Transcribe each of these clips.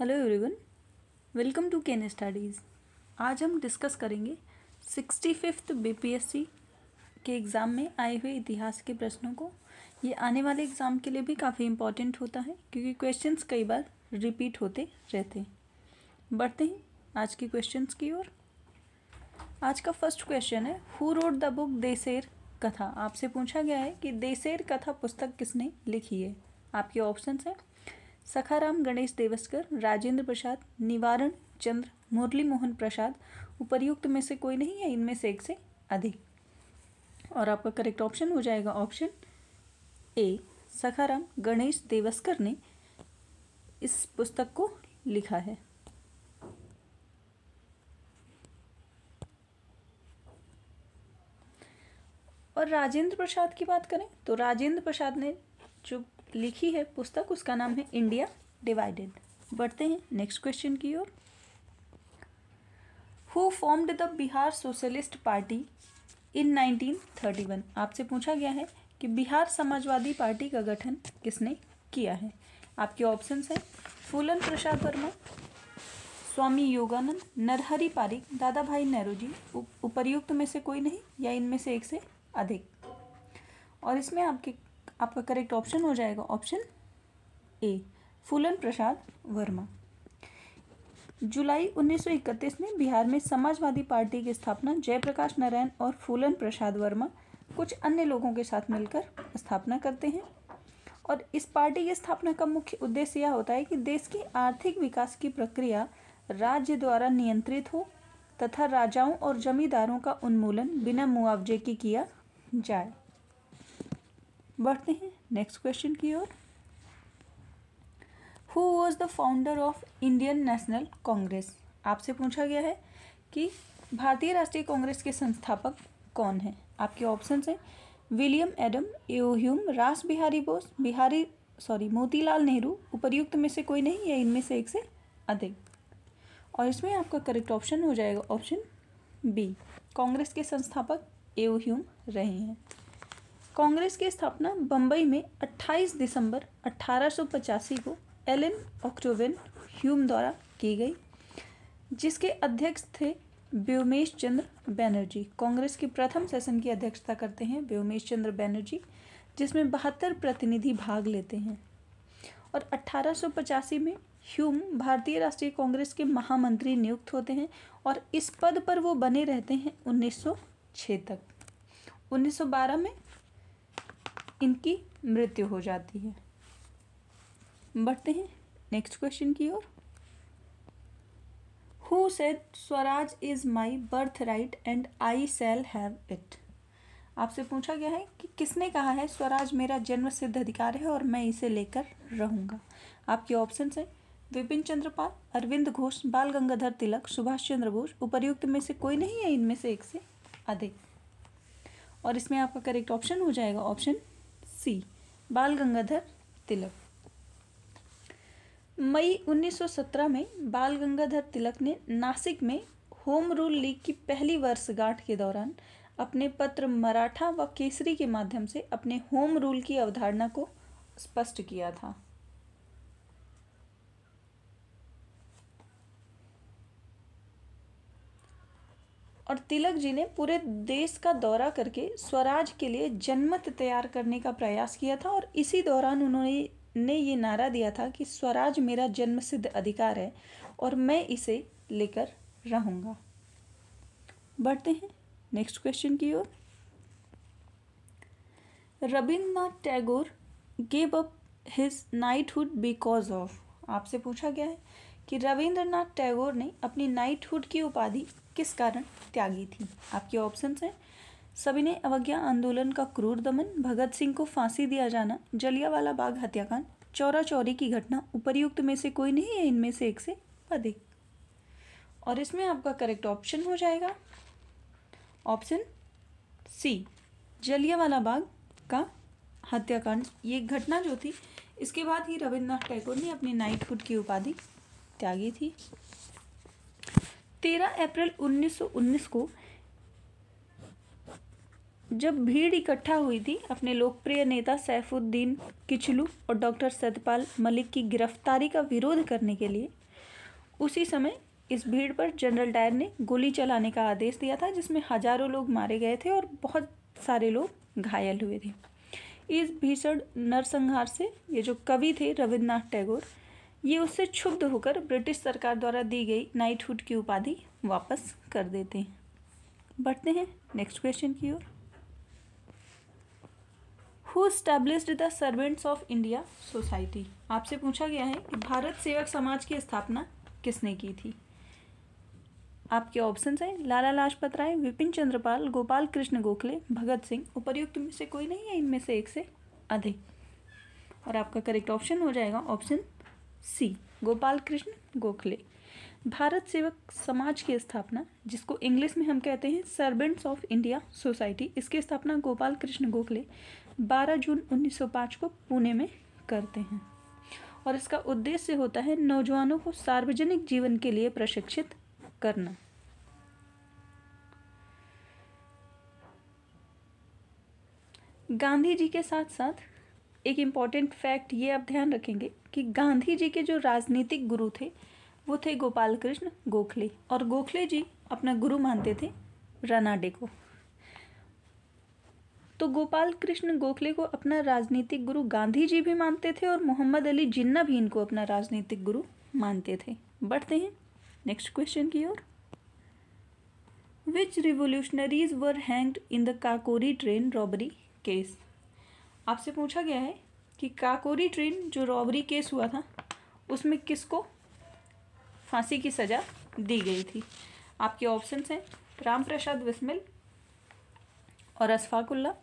hello everyone welcome to Ken Studies आज हम discuss करेंगे सिक्सटी फिफ्थ बीपीएससी के एग्ज़ाम में आए हुए इतिहास के प्रश्नों को ये आने वाले एग्ज़ाम के लिए भी काफ़ी इम्पोर्टेंट होता है क्योंकि क्वेश्चंस कई बार रिपीट होते रहते हैं बढ़ते हैं आज के क्वेश्चंस की ओर आज का फर्स्ट क्वेश्चन है who wrote the book Desher Katha आपसे पूछा गया है कि देसेर कथा पुस्तक किसने लिखी है आपके ऑप्शन हैं सखाराम गणेश देवस्कर राजेंद्र प्रसाद निवारण चंद्र मुरली मोहन प्रसाद उपर्युक्त में से कोई नहीं है इनमें से एक से अधिक और आपका करेक्ट ऑप्शन हो जाएगा ऑप्शन ए सखाराम गणेश देवस्कर ने इस पुस्तक को लिखा है और राजेंद्र प्रसाद की बात करें तो राजेंद्र प्रसाद ने जो लिखी है पुस्तक उसका नाम है इंडिया डिवाइडेड बढ़ते हैं नेक्स्ट क्वेश्चन की ओर who formed the Bihar Socialist Party in 1931 आपसे पूछा गया है कि बिहार समाजवादी पार्टी का गठन किसने किया है आपके ऑप्शंस हैं फूलन प्रसाद वर्मा स्वामी योगानंद नरहरि पारिक दादा भाई नेहरू जी उपरयुक्त में से कोई नहीं या इनमें से एक से अधिक और इसमें आपके आपका करेक्ट ऑप्शन हो जाएगा ऑप्शन ए फूलन प्रसाद वर्मा जुलाई 1931 में बिहार में समाजवादी पार्टी की स्थापना जयप्रकाश नारायण और फूलन प्रसाद वर्मा कुछ अन्य लोगों के साथ मिलकर स्थापना करते हैं और इस पार्टी की स्थापना का मुख्य उद्देश्य यह होता है कि देश की आर्थिक विकास की प्रक्रिया राज्य द्वारा नियंत्रित हो तथा राजाओं और जमींदारों का उन्मूलन बिना मुआवजे के किया जाए बढ़ते हैं नेक्स्ट क्वेश्चन की ओर who was the founder of Indian National Congress आपसे पूछा गया है कि भारतीय राष्ट्रीय कांग्रेस के संस्थापक कौन हैं आपके ऑप्शन हैं विलियम एडम एम रास बिहारी बोस बिहारी सॉरी मोतीलाल नेहरू उपयुक्त में से कोई नहीं या इनमें से एक से अधिक और इसमें आपका करेक्ट ऑप्शन हो जाएगा ऑप्शन बी कांग्रेस के संस्थापक एम रहे हैं कांग्रेस की स्थापना बम्बई में 28 दिसंबर 1885 को एलिन ऑक्टोवेन ह्यूम द्वारा की गई जिसके अध्यक्ष थे व्योमेश चंद्र बैनर्जी कांग्रेस के प्रथम सेशन की अध्यक्षता करते हैं व्योमेश चंद्र बैनर्जी जिसमें बहत्तर प्रतिनिधि भाग लेते हैं और 1885 में ह्यूम भारतीय राष्ट्रीय कांग्रेस के महामंत्री नियुक्त होते हैं और इस पद पर वो बने रहते हैं 1906 तक 1912 में इनकी मृत्यु हो जाती है बढ़ते हैं नेक्स्ट क्वेश्चन की ओर who said swaraj is my birthright and I shall have it आपसे पूछा गया है कि किसने कहा है स्वराज मेरा जन्म सिद्ध अधिकार है और मैं इसे लेकर रहूंगा आपके ऑप्शन है विपिन चंद्रपाल अरविंद घोष बाल गंगाधर तिलक सुभाष चंद्र बोस उपरयुक्त में से कोई नहीं है इनमें से एक से अधिक और इसमें आपका करेक्ट ऑप्शन हो जाएगा ऑप्शन सी बाल गंगाधर तिलक मई 1917 में बाल गंगाधर तिलक ने नासिक में होम रूल लीग की पहली वर्षगांठ के दौरान अपने पत्र मराठा व केसरी के माध्यम से अपने होम रूल की अवधारणा को स्पष्ट किया था और तिलक जी ने पूरे देश का दौरा करके स्वराज के लिए जनमत तैयार करने का प्रयास किया था और इसी दौरान उन्होंने ने ये नारा दिया था कि स्वराज मेरा जन्मसिद्ध अधिकार है और मैं इसे लेकर रहूँगा बढ़ते हैं नेक्स्ट क्वेश्चन की ओर Rabindranath Tagore gave up his knighthood because of आपसे पूछा गया है कि रविंद्रनाथ टैगोर ने अपनी नाइटहुड की उपाधि किस कारण त्यागी थी आपके ऑप्शन हैं सविनय अवज्ञा आंदोलन का क्रूर दमन भगत सिंह को फांसी दिया जाना जलियावाला बाग हत्याकांड चौरा चौरी की घटना उपरयुक्त में से कोई नहीं है इनमें से एक से अधिक और इसमें आपका करेक्ट ऑप्शन हो जाएगा ऑप्शन सी जलियावाला बाग का हत्याकांड ये घटना जो थी इसके बाद ही रविन्द्रनाथ टैगोर ने अपनी फूड की उपाधि त्यागी थी 13 अप्रैल 1919 को जब भीड़ इकट्ठा हुई थी अपने लोकप्रिय नेता सैफुद्दीन किचलू और डॉक्टर सतपाल मलिक की गिरफ्तारी का विरोध करने के लिए उसी समय इस भीड़ पर जनरल डायर ने गोली चलाने का आदेश दिया था जिसमें हजारों लोग मारे गए थे और बहुत सारे लोग घायल हुए थे इस भीषण नरसंहार से ये जो कवि थे रविन्द्रनाथ टैगोर ये उससे क्षुब्ध होकर ब्रिटिश सरकार द्वारा दी गई नाइटहुड की उपाधि वापस कर देते हैं बढ़ते हैं नेक्स्ट क्वेश्चन की ओर who established the servants of India society आपसे पूछा गया है कि भारत सेवक समाज की स्थापना किसने की थी आपके ऑप्शन हैं लाला लाजपत राय विपिन चंद्रपाल गोपाल कृष्ण गोखले भगत सिंह उपरयुक्त में से कोई नहीं है इनमें से एक से अधिक और आपका करेक्ट ऑप्शन हो जाएगा ऑप्शन सी गोपाल कृष्ण गोखले भारत सेवक समाज की स्थापना जिसको इंग्लिश में हम कहते हैं सर्वेंट्स ऑफ इंडिया सोसाइटी इसकी स्थापना गोपाल कृष्ण गोखले 12 जून 1905 को पुणे में करते हैं और इसका उद्देश्य होता है नौजवानों को सार्वजनिक जीवन के लिए प्रशिक्षित करना गांधी जी के साथ साथ एक इम्पॉर्टेंट फैक्ट ये आप ध्यान रखेंगे कि गांधी जी के जो राजनीतिक गुरु थे वो थे गोपाल कृष्ण गोखले और गोखले जी अपना गुरु मानते थे रनाडे को तो गोपाल कृष्ण गोखले को अपना राजनीतिक गुरु गांधी जी भी मानते थे और मोहम्मद अली जिन्ना भी इनको अपना राजनीतिक गुरु मानते थे बढ़ते हैं नेक्स्ट क्वेश्चन की ओर which revolutionaries were hanged in the Kakori train robbery case आपसे पूछा गया है कि काकोरी ट्रेन जो रॉबरी केस हुआ था उसमें किसको फांसी की सज़ा दी गई थी आपके ऑप्शंस हैं राम प्रसाद बिस्मिल और अशफाकुल्ला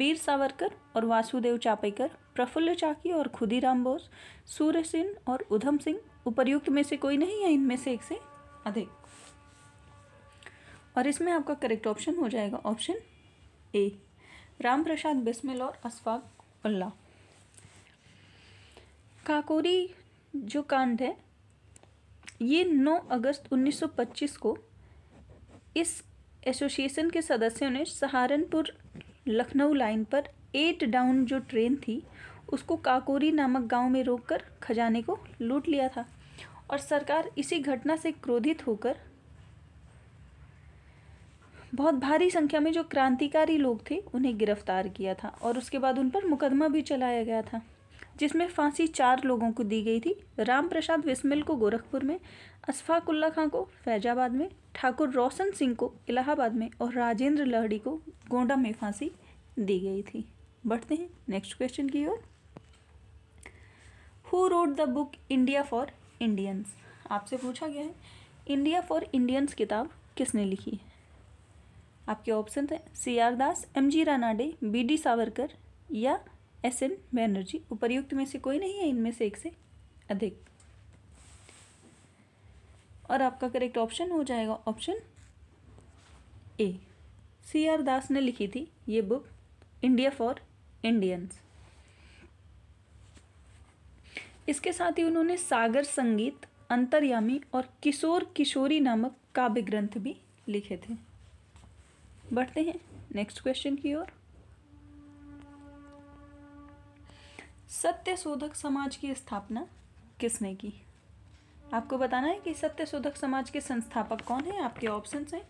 वीर सावरकर और वासुदेव चापेकर प्रफुल्ल चाकी और खुदीराम बोस सूर्य सिंह और उधम सिंह उपर्युक्त में से कोई नहीं है इनमें से एक से अधिक और इसमें आपका करेक्ट ऑप्शन हो जाएगा ऑप्शन ए राम प्रसाद बिस्मिल और अशफाक उल्ला काकोरी जो कांड है ये 9 अगस्त 1925 को इस एसोसिएशन के सदस्यों ने सहारनपुर लखनऊ लाइन पर एट डाउन जो ट्रेन थी उसको काकोरी नामक गांव में रोककर खजाने को लूट लिया था और सरकार इसी घटना से क्रोधित होकर बहुत भारी संख्या में जो क्रांतिकारी लोग थे उन्हें गिरफ्तार किया था और उसके बाद उन पर मुकदमा भी चलाया गया था जिसमें फांसी चार लोगों को दी गई थी राम प्रसाद बिस्मिल को गोरखपुर में उल्ला खां को फैजाबाद में ठाकुर रोशन सिंह को इलाहाबाद में और राजेंद्र लहड़ी को गोंडा में फांसी दी गई थी बढ़ते हैं नेक्स्ट क्वेश्चन की ओर who wrote the book India for Indians आपसे पूछा गया है इंडिया फॉर इंडियंस किताब किसने लिखी है आपके ऑप्शन थे C R Das M G Ranade B D Savarkar या एस एन बैनर्जी उपरयुक्त में से कोई नहीं है इनमें से एक से अधिक और आपका करेक्ट ऑप्शन हो जाएगा ऑप्शन ए सी आर दास ने लिखी थी ये बुक इंडिया फॉर इंडियंस इसके साथ ही उन्होंने सागर संगीत अंतर्यामी और किशोर किशोरी नामक काव्य ग्रंथ भी लिखे थे बढ़ते हैं नेक्स्ट क्वेश्चन की ओर सत्य शोधक समाज की स्थापना किसने की आपको बताना है कि सत्य शोधक समाज के संस्थापक कौन है आपके ऑप्शन हैं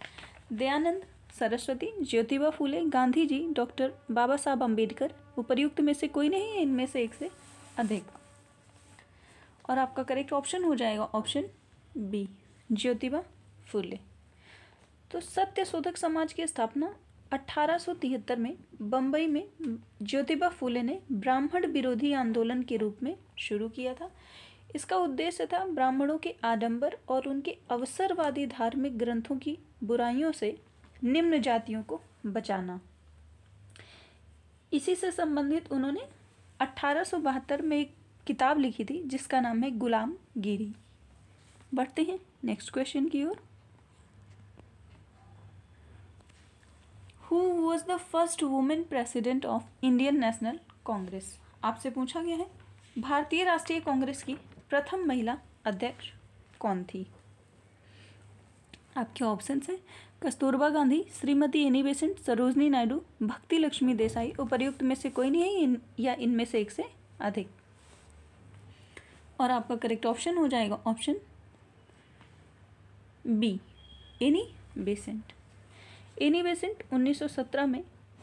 दयानंद सरस्वती ज्योतिबा फूले गांधी जी डॉक्टर बाबा साहब अम्बेडकर उपर्युक्त में से कोई नहीं है इनमें से एक से अधिक और आपका करेक्ट ऑप्शन हो जाएगा ऑप्शन बी ज्योतिबा फूले तो सत्य शोधक समाज की स्थापना 1873 में बम्बई में ज्योतिबा फूले ने ब्राह्मण विरोधी आंदोलन के रूप में शुरू किया था इसका उद्देश्य था ब्राह्मणों के आडंबर और उनके अवसरवादी धार्मिक ग्रंथों की बुराइयों से निम्न जातियों को बचाना इसी से संबंधित उन्होंने 1872 में एक किताब लिखी थी जिसका नाम है गुलाम गिरी बढ़ते हैं नेक्स्ट क्वेश्चन की ओर who was the first women president of Indian National Congress आपसे पूछा गया है भारतीय राष्ट्रीय कांग्रेस की प्रथम महिला अध्यक्ष कौन थी आपके ऑप्शन है कस्तूरबा गांधी श्रीमती एनी बेसेंट सरोजनी नायडू भक्ति लक्ष्मी देसाई उपयुक्त में से कोई नहीं है इन, या इनमें से एक से अधिक और आपका करेक्ट ऑप्शन हो जाएगा option B Annie Besant Annie Besant 1917 में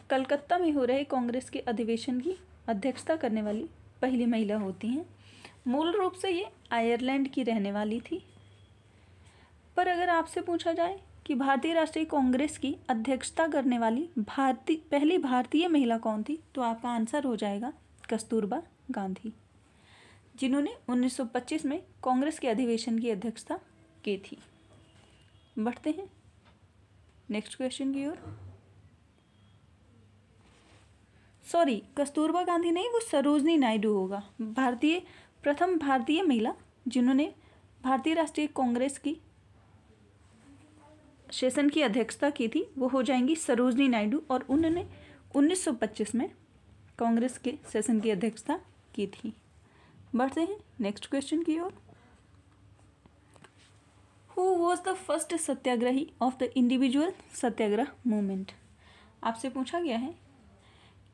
कलकत्ता में हो रहे कांग्रेस के अधिवेशन की अध्यक्षता करने वाली पहली महिला होती हैं मूल रूप से ये आयरलैंड की रहने वाली थी पर अगर आपसे पूछा जाए कि भारतीय राष्ट्रीय कांग्रेस की अध्यक्षता करने वाली भारतीय पहली भारतीय महिला कौन थी तो आपका आंसर हो जाएगा कस्तूरबा गांधी जिन्होंने 1925 में कांग्रेस के अधिवेशन की अध्यक्षता की थी बढ़ते हैं नेक्स्ट क्वेश्चन की ओर सॉरी कस्तूरबा गांधी नहीं वो सरोजनी नायडू होगा भारतीय प्रथम भारतीय महिला जिन्होंने भारतीय राष्ट्रीय कांग्रेस की सेशन की अध्यक्षता की थी वो हो जाएंगी सरोजनी नायडू और उन्होंने 1925 में कांग्रेस के सेशन की अध्यक्षता की थी बढ़ते हैं नेक्स्ट क्वेश्चन की ओर who was the first satyagrahi of the individual satyagraha movement आपसे पूछा गया है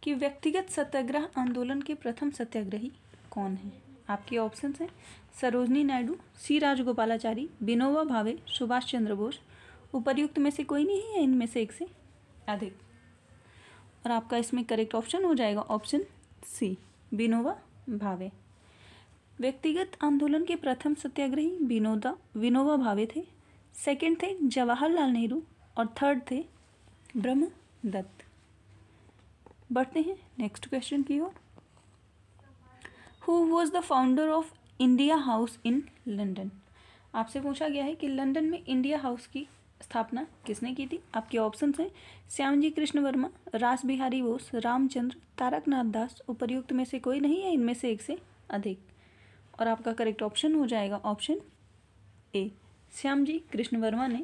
कि व्यक्तिगत सत्याग्रह आंदोलन के प्रथम सत्याग्रही कौन हैं आपके ऑप्शन हैं सरोजनी नायडू सी राजगोपालाचारी बिनोवा भावे सुभाष चंद्र बोस उपर्युक्त में से कोई नहीं है इनमें से एक से अधिक और आपका इसमें करेक्ट ऑप्शन हो जाएगा ऑप्शन सी बिनोवा भावे व्यक्तिगत आंदोलन के प्रथम सत्याग्रही विनोदा विनोबा भावे थे सेकंड थे जवाहरलाल नेहरू और थर्ड थे ब्रह्म दत्त बढ़ते हैं नेक्स्ट क्वेश्चन की ओर who was the founder of India House in London आपसे पूछा गया है कि लंदन में इंडिया हाउस की स्थापना किसने की थी आपके ऑप्शन हैं श्यामजी कृष्ण वर्मा रास बिहारी बोस रामचंद्र तारकनाथ दास उपर्युक्त में से कोई नहीं है इनमें से एक से अधिक और आपका करेक्ट ऑप्शन हो जाएगा ऑप्शन ए श्याम जी कृष्ण वर्मा ने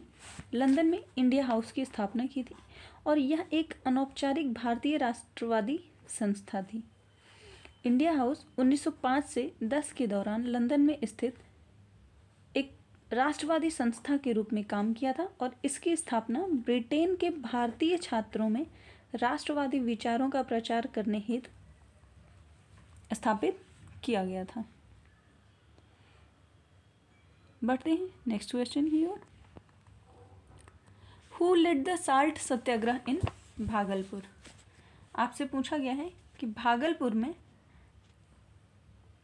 लंदन में इंडिया हाउस की स्थापना की थी और यह एक अनौपचारिक भारतीय राष्ट्रवादी संस्था थी इंडिया हाउस 1905 से 10 के दौरान लंदन में स्थित एक राष्ट्रवादी संस्था के रूप में काम किया था और इसकी स्थापना ब्रिटेन के भारतीय छात्रों में राष्ट्रवादी विचारों का प्रचार करने हेतु स्थापित किया गया था बढ़ते हैं नेक्स्ट क्वेश्चन की ओर who led the salt satyagraha in Bhagalpur आपसे पूछा गया है कि भागलपुर में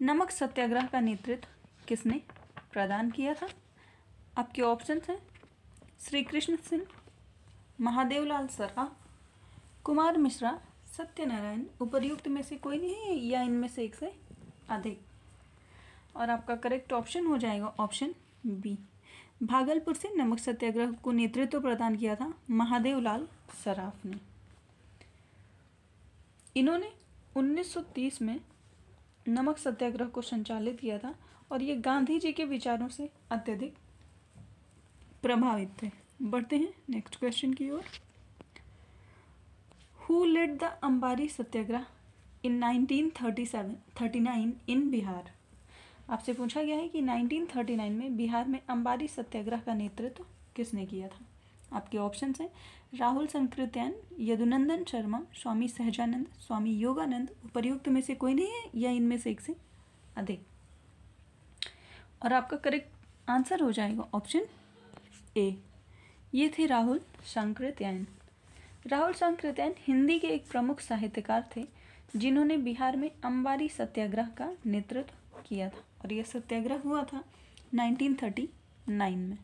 नमक सत्याग्रह का नेतृत्व किसने प्रदान किया था आपके ऑप्शन हैं श्री कृष्ण सिंह महादेवलाल सराफ कुमार मिश्रा सत्यनारायण उपर्युक्त में से कोई नहीं है या इनमें से एक से अधिक और आपका करेक्ट ऑप्शन हो जाएगा ऑप्शन बी भागलपुर से नमक सत्याग्रह को नेतृत्व प्रदान किया था महादेव लाल सराफ ने इन्होंने 1930 में नमक सत्याग्रह को संचालित किया था और ये गांधी जी के विचारों से अत्यधिक प्रभावित थे बढ़ते हैं नेक्स्ट क्वेश्चन की ओर who led the Ambari satyagraha in 1937 39 in Bihar आपसे पूछा गया है कि 1939 में बिहार में अंबारी सत्याग्रह का नेतृत्व किसने किया था आपके ऑप्शन हैं राहुल संकृत्यान यदुनंदन शर्मा स्वामी सहजानंद स्वामी योगानंद उपरयुक्त में से कोई नहीं है या इनमें से एक से अधिक और आपका करेक्ट आंसर हो जाएगा ऑप्शन ए ये थे राहुल संकृत्यान राहुल संकृत्यान हिंदी के एक प्रमुख साहित्यकार थे जिन्होंने बिहार में अंबारी सत्याग्रह का नेतृत्व किया था और यह सत्याग्रह हुआ था 1939 में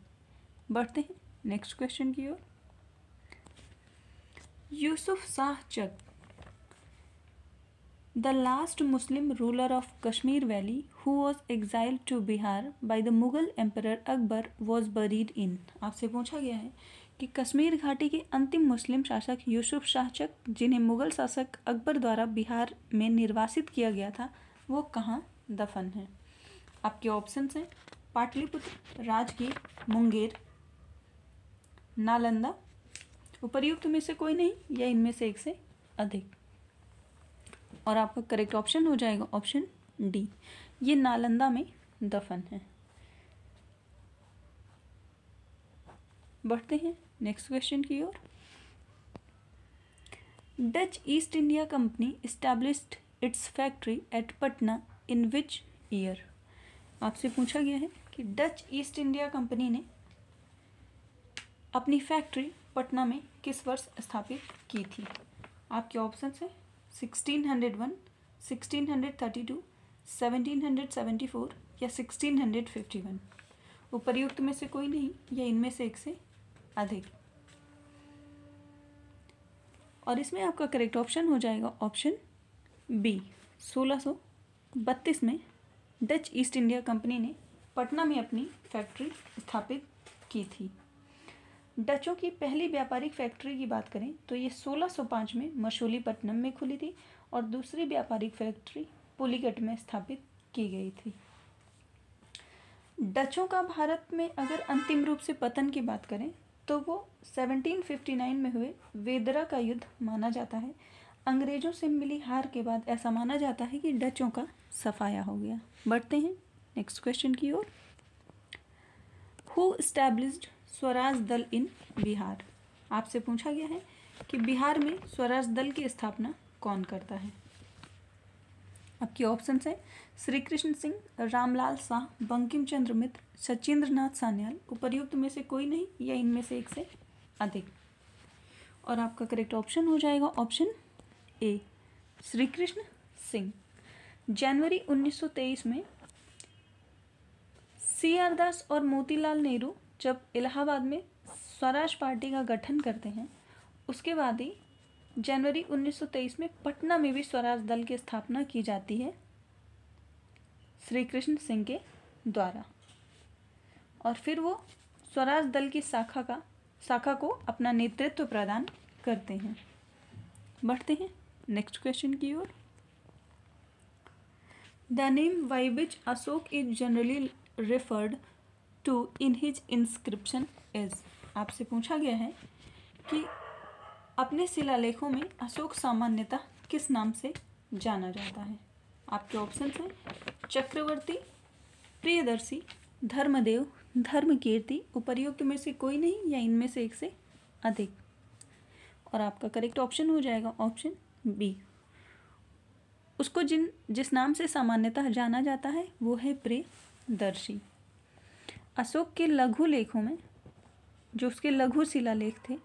बढ़ते हैं नेक्स्ट क्वेश्चन की ओर Yusuf Shah Chak the last Muslim ruler of Kashmir valley who was exile to Bihar by the Mughal emperor Akbar was buried in आपसे पूछा गया है कि कश्मीर घाटी के अंतिम मुस्लिम शासक यूसुफ शाह चक जिन्हें मुगल शासक अकबर द्वारा बिहार में निर्वासित किया गया था वो कहाँ दफन है आपके ऑप्शन हैं पाटलिपुत्र राजगीर मुंगेर नालंदा उपरयुक्त में से कोई नहीं या इनमें से एक से अधिक और आपका करेक्ट ऑप्शन हो जाएगा ऑप्शन डी ये नालंदा में दफन है बढ़ते हैं नेक्स्ट क्वेश्चन की ओर Dutch East India Company established its factory at Patna in which year आपसे पूछा गया है कि डच ईस्ट इंडिया कंपनी ने अपनी फैक्ट्री पटना में किस वर्ष स्थापित की थी आपके ऑप्शन है sixteen hundred one sixteen hundred thirty two seventeen hundred seventy four या सिक्सटीन हंड्रेड फिफ्टी वन उपरयुक्त में से कोई नहीं या इनमें से एक से अधिक और इसमें आपका करेक्ट ऑप्शन हो जाएगा ऑप्शन बी सोलह सौ बत्तीस में डच ईस्ट इंडिया कंपनी ने पटना में अपनी फैक्ट्री स्थापित की थी डचों की पहली व्यापारिक फैक्ट्री की बात करें तो ये 1605 में मशोलीपट्टनम में खुली थी और दूसरी व्यापारिक फैक्ट्री पुलिकट में स्थापित की गई थी डचों का भारत में अगर अंतिम रूप से पतन की बात करें तो वो 1759 में हुए वेदरा का युद्ध माना जाता है अंग्रेज़ों से मिली हार के बाद ऐसा माना जाता है कि डचों का सफाया हो गया बढ़ते हैं नेक्स्ट क्वेश्चन की ओर हु इस्टेब्लिश्ड स्वराज दल इन बिहार आपसे पूछा गया है कि बिहार में स्वराज दल की स्थापना कौन करता है आपके ऑप्शन है श्री कृष्ण सिंह रामलाल शाह बंकिम चंद्र मित्र सचिंद्र नाथ सान्याल उपरयुक्त में से कोई नहीं या इनमें से एक से अधिक और आपका करेक्ट ऑप्शन हो जाएगा ऑप्शन ए श्री कृष्ण सिंह जनवरी 1923 में सी आर दास और मोतीलाल नेहरू जब इलाहाबाद में स्वराज पार्टी का गठन करते हैं उसके बाद ही जनवरी 1923 में पटना में भी स्वराज दल की स्थापना की जाती है श्री कृष्ण सिंह के द्वारा और फिर वो स्वराज दल की शाखा का शाखा को अपना नेतृत्व प्रदान करते हैं बढ़ते हैं नेक्स्ट क्वेश्चन की ओर the name why Ashoka is generally referred to in his inscription is आपसे पूछा गया है कि अपने शिलालेखों में अशोक सामान्यतः किस नाम से जाना जाता है आपके ऑप्शन हैं चक्रवर्ती प्रियदर्शी धर्मदेव धर्मकीर्ति उपरयुक्त में से कोई नहीं या इनमें से एक से अधिक और आपका करेक्ट ऑप्शन हो जाएगा ऑप्शन बी उसको जिन जिस नाम से सामान्यतः जाना जाता है वो है प्रियदर्शी अशोक के लघु लेखों में जो उसके लघु शिला लेख थे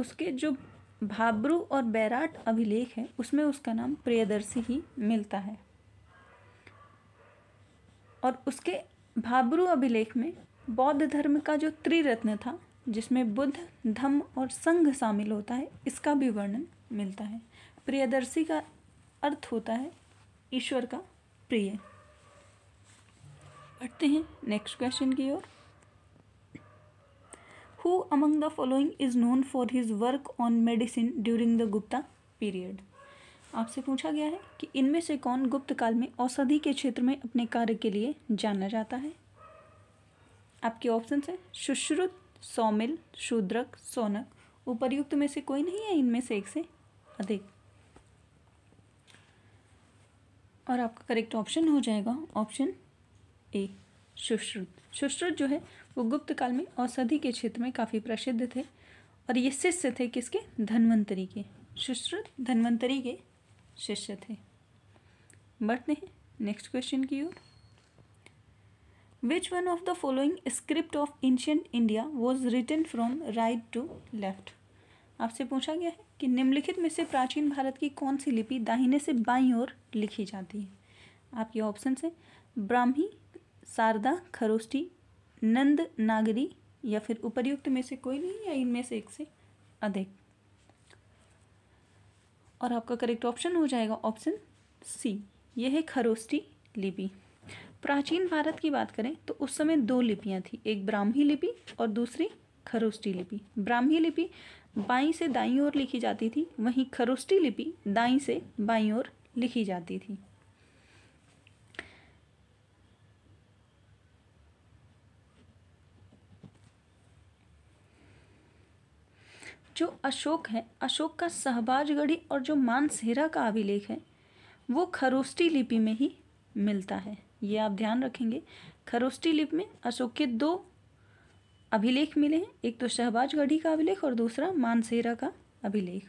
उसके जो भाबरू और बैराट अभिलेख है उसमें उसका नाम प्रियदर्शी ही मिलता है और उसके भाबरू अभिलेख में बौद्ध धर्म का जो त्रिरत्न था जिसमें बुद्ध धम्म और संघ शामिल होता है इसका भी वर्णन मिलता है प्रियदर्शी का अर्थ होता है ईश्वर का प्रिय बढ़ते हैं नेक्स्ट क्वेश्चन की ओर who among the following is known for his work on medicine during the Gupta period आपसे पूछा गया है कि इनमें से कौन गुप्त काल में औषधि के क्षेत्र में अपने कार्य के लिए जाना जाता है आपके ऑप्शन है सुश्रुत सौमिल शूद्रक सोनक उपर्युक्त में से कोई नहीं है इनमें से एक से अधिक और आपका करेक्ट ऑप्शन हो जाएगा ऑप्शन ए सुश्रुत सुश्रुत जो है वो गुप्त काल में औषधि के क्षेत्र में काफ़ी प्रसिद्ध थे और ये शिष्य थे किसके धन्वंतरी के सुश्रुत धन्वंतरी के शिष्य थे बढ़ते हैं नेक्स्ट क्वेश्चन की ओर which one of the following script of ancient India was written from right to left आपसे पूछा गया है कि निम्नलिखित में से प्राचीन भारत की कौन सी लिपि दाहिने से बाई ओर लिखी जाती है आपके ऑप्शन से ब्राह्मी शारदा खरोष्टी नंद नागरी या फिर उपर्युक्त में से कोई नहीं या इनमें से एक से अधिक और आपका करेक्ट ऑप्शन हो जाएगा ऑप्शन सी यह है खरोष्टी लिपि प्राचीन भारत की बात करें तो उस समय दो लिपियां थी एक ब्राह्मी लिपि और दूसरी खरोष्टी लिपि ब्राह्मी लिपि बाई से दाई ओर लिखी जाती थी वहीं खरुष्टी लिपि दाई से बाई ओर लिखी जाती थी जो अशोक है अशोक का सहबाजगढ़ी और जो मानसेरा का अभिलेख है वो खरोष्टी लिपि में ही मिलता है ये आप ध्यान रखेंगे खरोष्टी लिपि में अशोक के दो अभिलेख मिले हैं एक तो शहबाजगढ़ी का अभिलेख और दूसरा मानसेरा का अभिलेख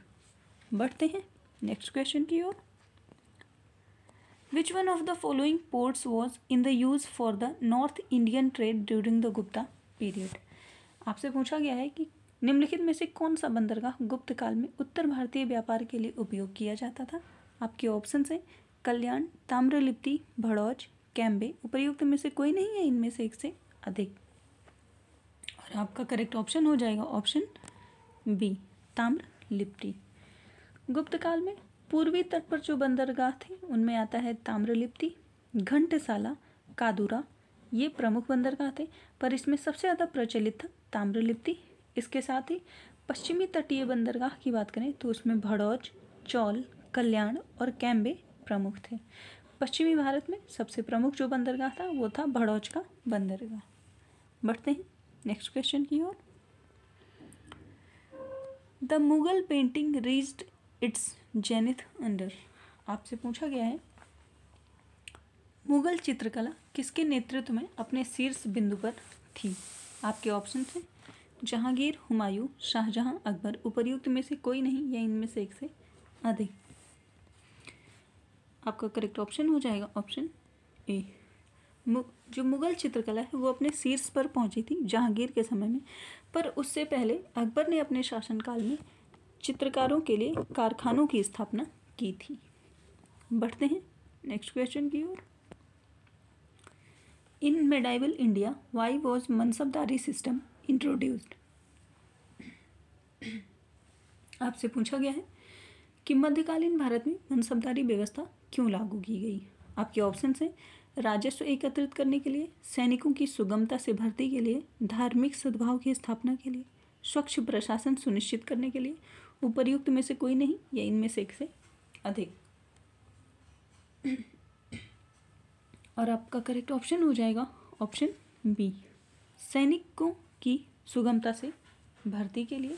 बढ़ते हैं नेक्स्ट क्वेश्चन की ओर which one of the following ports was in the use for the north Indian trade during the Gupta period आपसे पूछा गया है कि निम्नलिखित में से कौन सा बंदरगाह गुप्त काल में उत्तर भारतीय व्यापार के लिए उपयोग किया जाता था आपके ऑप्शन हैं कल्याण ताम्रलिप्ति भड़ौज कैम्बे उपयुक्त में से कोई नहीं है इनमें से एक से अधिक और आपका करेक्ट ऑप्शन हो जाएगा ऑप्शन बी ताम्र लिप्टी गुप्त काल में पूर्वी तट पर जो बंदरगाह थे उनमें आता है ताम्रलिप्ति घंटसाला कादूरा ये प्रमुख बंदरगाह थे पर इसमें सबसे ज़्यादा प्रचलित था ताम्रलिप्ति इसके साथ ही पश्चिमी तटीय बंदरगाह की बात करें तो उसमें भड़ौज चौल कल्याण और कैम्बे प्रमुख थे पश्चिमी भारत में सबसे प्रमुख जो बंदरगाह था वो था भड़ौच का बंदरगाह बढ़ते हैं नेक्स्ट क्वेश्चन की ओर the Mughal painting reached its zenith under आपसे पूछा गया है मुगल चित्रकला किसके नेतृत्व में अपने शीर्ष बिंदु पर थी आपके ऑप्शन थे जहांगीर हुमायूं शाहजहां अकबर उपरयुक्त में से कोई नहीं या इनमें से एक से अधिक आपका करेक्ट ऑप्शन हो जाएगा ऑप्शन ए जो मुग़ल चित्रकला है वो अपने शीर्ष पर पहुंची थी जहांगीर के समय में पर उससे पहले अकबर ने अपने शासनकाल में चित्रकारों के लिए कारखानों की स्थापना की थी बढ़ते हैं नेक्स्ट क्वेश्चन की ओर in medieval India why was mansabdari system introduced आपसे पूछा गया है कि मध्यकालीन भारत में मनसबदारी व्यवस्था क्यों लागू की गई आपके ऑप्शन हैं राजस्व एकत्रित करने के लिए सैनिकों की सुगमता से भर्ती के लिए धार्मिक सद्भाव की स्थापना के लिए स्वच्छ प्रशासन सुनिश्चित करने के लिए उपर्युक्त में से कोई नहीं या इनमें से एक से अधिक और आपका करेक्ट ऑप्शन हो जाएगा ऑप्शन बी सैनिकों की सुगमता से भर्ती के लिए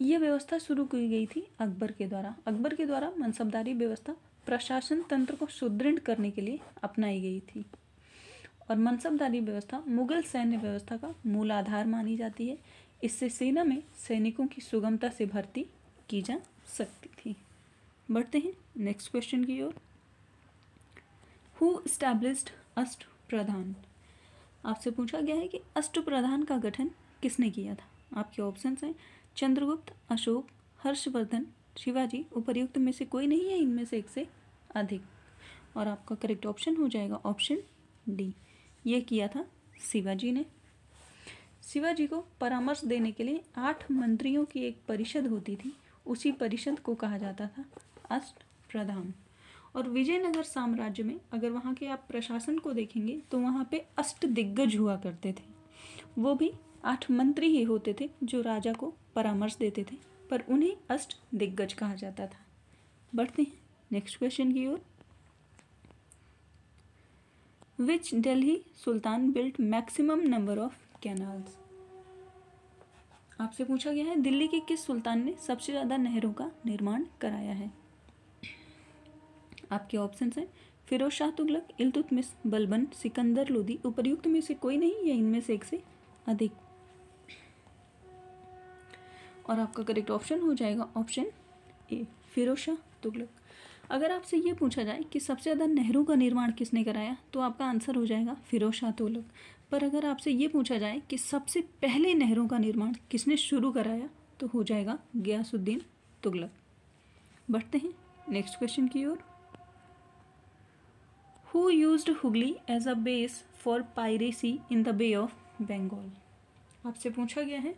यह व्यवस्था शुरू की गई थी अकबर के द्वारा अकबर के द्वारा मनसबदारी व्यवस्था प्रशासन तंत्र को सुदृढ़ करने के लिए अपनाई गई थी और मनसबदारी व्यवस्था मुगल सैन्य व्यवस्था का मूल आधार मानी जाती है इससे सेना में सैनिकों की सुगमता से भर्ती की जा सकती थी बढ़ते हैं नेक्स्ट क्वेश्चन की ओर हु स्टैब्लिस्ड अष्ट प्रधान आपसे पूछा गया है कि अष्ट प्रधान का गठन किसने किया था आपके ऑप्शंस हैं चंद्रगुप्त अशोक हर्षवर्धन शिवाजी उपर्युक्त में से कोई नहीं है इनमें से एक से अधिक और आपका करेक्ट ऑप्शन हो जाएगा ऑप्शन डी ये किया था शिवाजी ने शिवाजी को परामर्श देने के लिए आठ मंत्रियों की एक परिषद होती थी उसी परिषद को कहा जाता था अष्ट प्रधान और विजयनगर साम्राज्य में अगर वहाँ के आप प्रशासन को देखेंगे तो वहाँ पे अष्ट दिग्गज हुआ करते थे वो भी आठ मंत्री ही होते थे जो राजा को परामर्श देते थे पर उन्हें अष्ट दिग्गज कहा जाता था बढ़ते हैं नेक्स्ट क्वेश्चन की ओर which Delhi sultan built maximum number of canals आपसे पूछा गया है दिल्ली के किस सुल्तान ने सबसे ज़्यादा नहरों का निर्माण कराया है आपके ऑप्शन हैं फिरोज शाह तुगलक इलतुतमिस बलबन सिकंदर लोधी उपरयुक्त में से कोई नहीं या इनमें से एक से अधिक और आपका करेक्ट ऑप्शन हो जाएगा ऑप्शन ए फिरोज शाह तुगलक अगर आपसे ये पूछा जाए कि सबसे ज़्यादा नेहरू का निर्माण किसने कराया तो आपका आंसर हो जाएगा फिरोज शाह तुगलक पर अगर आपसे ये पूछा जाए कि सबसे पहले नहरों का निर्माण किसने शुरू कराया तो हो जाएगा गयासुद्दीन तुगलक बढ़ते हैं नेक्स्ट क्वेश्चन की ओर who use Hooghly as a base for piracy in the Bay of Bengal आपसे पूछा गया है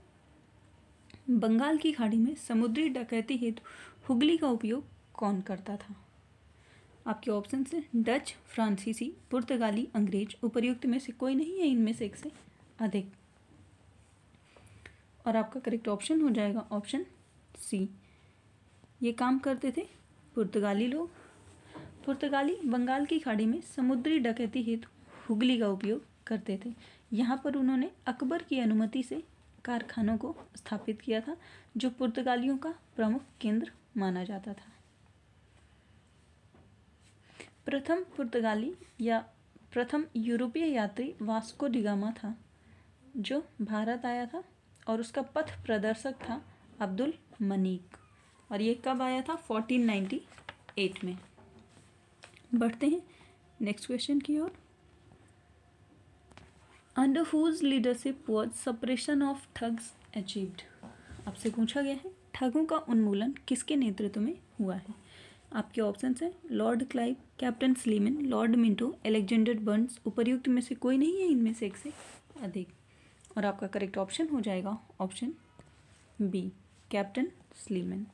बंगाल की खाड़ी में समुद्री डकैती हेतु हुगली का उपयोग कौन करता था आपके ऑप्शन से डच फ्रांसीसी पुर्तगाली अंग्रेज उपर्युक्त में से कोई नहीं है इनमें से एक से अधिक और आपका करेक्ट ऑप्शन हो जाएगा ऑप्शन सी ये काम करते थे पुर्तगाली लोग पुर्तगाली बंगाल की खाड़ी में समुद्री डकैती हेतु हुगली का उपयोग करते थे यहाँ पर उन्होंने अकबर की अनुमति से कारखानों को स्थापित किया था जो पुर्तगालियों का प्रमुख केंद्र माना जाता था प्रथम पुर्तगाली या प्रथम यूरोपीय यात्री वास्को डिगामा था जो भारत आया था और उसका पथ प्रदर्शक था अब्दुल मनीक और ये कब आया था 1498 में बढ़ते हैं नेक्स्ट क्वेश्चन की ओर under whose leadership was suppression of thugs achieved आपसे पूछा गया है ठगों का उन्मूलन किसके नेतृत्व में हुआ है आपके ऑप्शन हैं Lord Clive Captain Sleeman Lord Minto Alexander Burnes उपरयुक्त में से कोई नहीं है इनमें से एक से अधिक और आपका करेक्ट ऑप्शन हो जाएगा ऑप्शन बी कैप्टन स्लीमन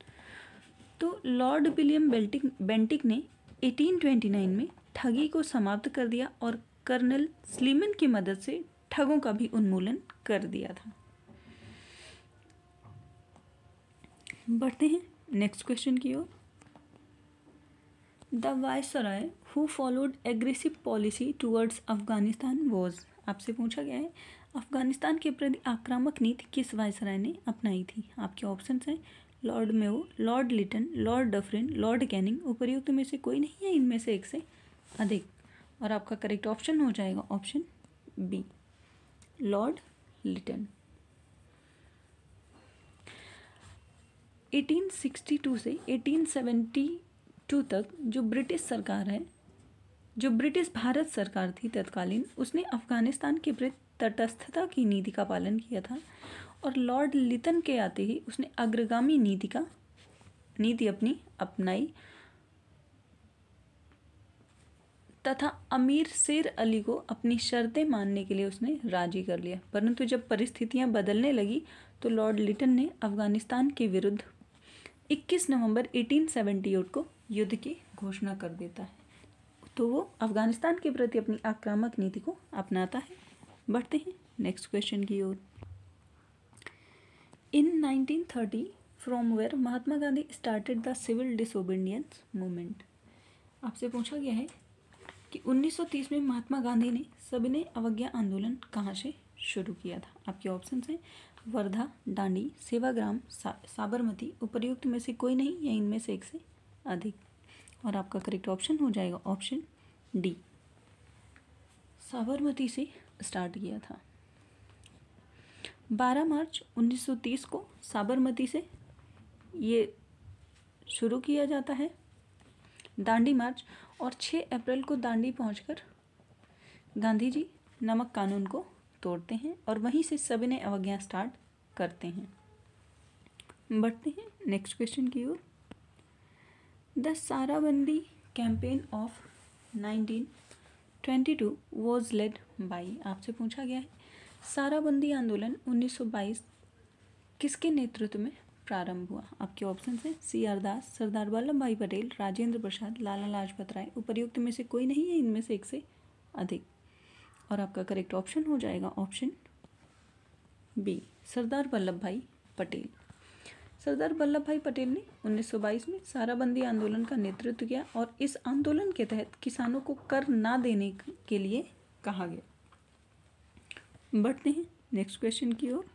तो लॉर्ड विलियम बेल्टिक बेंटिक ने 1829 में ठगी को समाप्त कर दिया और कर्नल स्लीमन की मदद से ठगों का भी उन्मूलन कर दिया था बढ़ते हैं नेक्स्ट क्वेश्चन की ओर the viceroy who followed aggressive policy towards Afghanistan was आपसे पूछा गया है अफगानिस्तान के प्रति आक्रामक नीति किस वायसराय ने अपनाई थी आपके ऑप्शन हैं Lord Mayo Lord Lytton Lord Dufferin Lord Canning उपरयुक्त में से कोई नहीं है इनमें से एक से अधिक और आपका करेक्ट ऑप्शन हो जाएगा ऑप्शन बी लॉर्ड लिटन 1862 से 1872 तक जो ब्रिटिश सरकार है जो ब्रिटिश भारत सरकार थी तत्कालीन उसने अफगानिस्तान के प्रति तटस्थता की नीति का पालन किया था और लॉर्ड लिटन के आते ही उसने अग्रगामी नीति का नीति अपनी अपनाई तथा अमीर शेर अली को अपनी शर्तें मानने के लिए उसने राजी कर लिया परंतु जब परिस्थितियां बदलने लगी तो लॉर्ड लिटन ने अफगानिस्तान के विरुद्ध 21 नवंबर 1878 को युद्ध की घोषणा कर देता है तो वो अफगानिस्तान के प्रति अपनी आक्रामक नीति को अपनाता है बढ़ते हैं नेक्स्ट क्वेश्चन की ओर in 1930 from where Mahatma Gandhi started the civil disobedience movement आपसे पूछा गया है कि 1930 में महात्मा गांधी ने सबने अवज्ञा आंदोलन कहाँ से शुरू किया था आपके ऑप्शन हैं वर्धा डांडी सेवाग्राम सा, साबरमती उपरयुक्त में से कोई नहीं या इनमें से एक से अधिक और आपका करेक्ट ऑप्शन हो जाएगा ऑप्शन डी साबरमती से स्टार्ट किया था 12 मार्च 1930 को साबरमती से ये शुरू किया जाता है दांडी मार्च और 6 अप्रैल को दांडी पहुंचकर गांधी जी नमक कानून को तोड़ते हैं और वहीं से सभी ने अवज्ञा स्टार्ट करते हैं बढ़ते हैं नेक्स्ट क्वेश्चन की ओर the Sarabandi campaign of 1922 was led by आपसे पूछा गया है साराबंदी आंदोलन 1922 किसके नेतृत्व में प्रारंभ हुआ आपके ऑप्शन है सी आर दास सरदार वल्लभ भाई पटेल राजेंद्र प्रसाद लाला लाजपत राय उपरयुक्त में से कोई नहीं है इनमें से एक से अधिक और आपका करेक्ट ऑप्शन हो जाएगा ऑप्शन बी सरदार वल्लभ भाई पटेल सरदार वल्लभ भाई पटेल ने 1922 में साराबंदी आंदोलन का नेतृत्व किया और इस आंदोलन के तहत किसानों को कर ना देने के लिए कहा गया बढ़ते हैं नेक्स्ट क्वेश्चन की ओर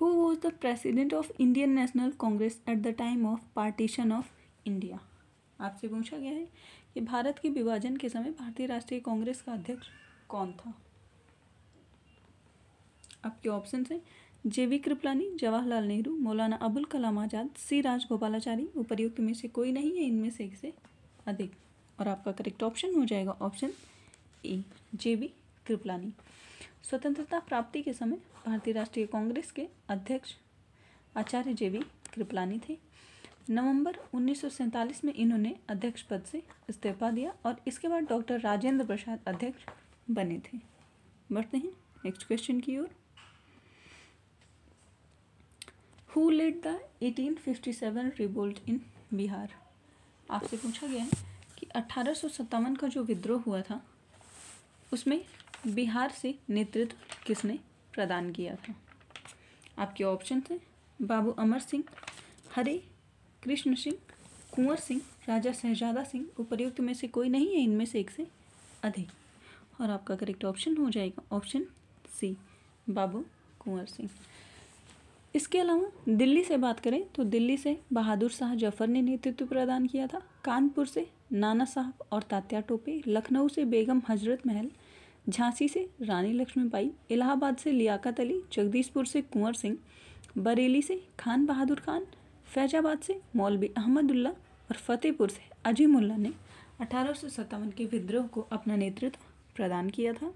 who was the president of Indian National Congress at the time of partition of India आपसे पूछा गया है कि भारत के विभाजन के समय भारतीय राष्ट्रीय कांग्रेस का अध्यक्ष कौन था आपके ऑप्शन है जे वी कृपलानी जवाहरलाल नेहरू मौलाना अबुल कलाम आज़ाद सी राजगोपालाचारी उपरयुक्त में से कोई नहीं है इनमें से एक से अधिक और आपका करेक्ट ऑप्शन हो जाएगा option A J V Kripalani स्वतंत्रता प्राप्ति के समय भारतीय राष्ट्रीय कांग्रेस के अध्यक्ष आचार्य जे वी कृपलानी थे नवंबर उन्नीस में इन्होंने अध्यक्ष पद से इस्तीफा दिया और इसके बाद डॉक्टर राजेंद्र प्रसाद अध्यक्ष बने थे बढ़ते हैं नेक्स्ट क्वेश्चन की ओर who led the 1857 revolt in Bihar आपसे पूछा गया है कि अठारह का जो विद्रोह हुआ था उसमें बिहार से नेतृत्व किसने प्रदान किया था आपके ऑप्शन थे बाबू अमर सिंह हरे कृष्ण सिंह कुंवर सिंह राजा शहजादा सिंह उपरयुक्त में से कोई नहीं है इनमें से एक से अधिक और आपका करेक्ट ऑप्शन हो जाएगा ऑप्शन सी बाबू कुंवर सिंह इसके अलावा दिल्ली से बात करें तो दिल्ली से बहादुर शाह जफर ने नेतृत्व प्रदान किया था कानपुर से नाना साहब और तात्या टोपे लखनऊ से बेगम हजरत महल झांसी से रानी लक्ष्मीबाई इलाहाबाद से लियाकत अली जगदीशपुर से कुंवर सिंह बरेली से खान बहादुर खान फैजाबाद से मौलवी अहमदुल्ला और फतेहपुर से अजीमुल्ला ने अठारह के विद्रोह को अपना नेतृत्व प्रदान किया था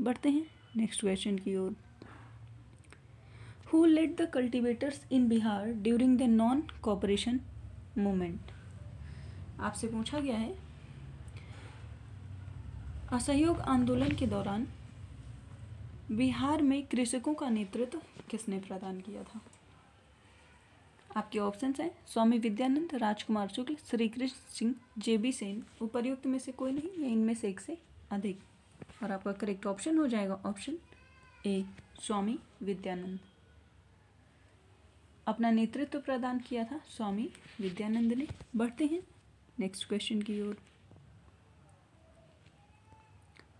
बढ़ते हैं नेक्स्ट क्वेश्चन की ओर who led the cultivators in Bihar during the non cooperation movement आपसे पूछा गया है असहयोग आंदोलन के दौरान बिहार में कृषकों का नेतृत्व किसने प्रदान किया था आपके ऑप्शन हैं स्वामी विद्यानंद राजकुमार शुक्ल श्री कृष्ण सिंह जे बी सेन उपरयुक्त में से कोई नहीं या इनमें से एक से अधिक और आपका करेक्ट ऑप्शन हो जाएगा ऑप्शन ए स्वामी विद्यानंद अपना नेतृत्व प्रदान किया था स्वामी विद्यानंद ने बढ़ते हैं नेक्स्ट क्वेश्चन की ओर